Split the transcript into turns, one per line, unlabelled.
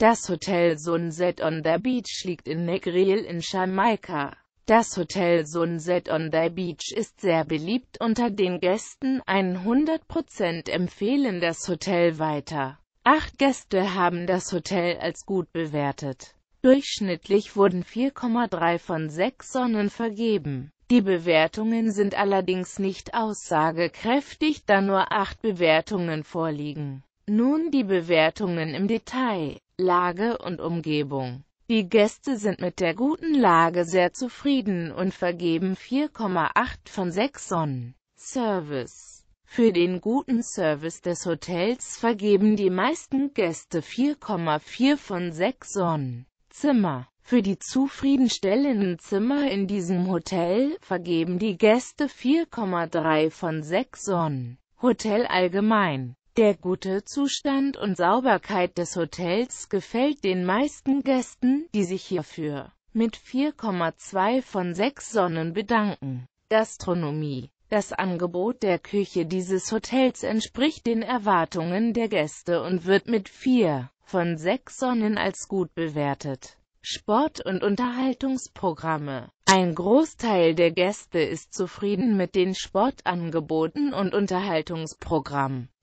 Das Hotel Sunset on the Beach liegt in Negril in Jamaika. Das Hotel Sunset on the Beach ist sehr beliebt unter den Gästen, 100% empfehlen das Hotel weiter. Acht Gäste haben das Hotel als gut bewertet. Durchschnittlich wurden 4,3 von 6 Sonnen vergeben. Die Bewertungen sind allerdings nicht aussagekräftig, da nur acht Bewertungen vorliegen. Nun die Bewertungen im Detail. Lage und Umgebung. Die Gäste sind mit der guten Lage sehr zufrieden und vergeben 4,8 von 6 Sonnen. Service Für den guten Service des Hotels vergeben die meisten Gäste 4,4 von 6 Sonnen. Zimmer für die zufriedenstellenden Zimmer in diesem Hotel vergeben die Gäste 4,3 von 6 Sonnen. Hotel allgemein der gute Zustand und Sauberkeit des Hotels gefällt den meisten Gästen, die sich hierfür mit 4,2 von 6 Sonnen bedanken. Gastronomie Das Angebot der Küche dieses Hotels entspricht den Erwartungen der Gäste und wird mit 4 von 6 Sonnen als gut bewertet. Sport- und Unterhaltungsprogramme Ein Großteil der Gäste ist zufrieden mit den Sportangeboten und Unterhaltungsprogrammen.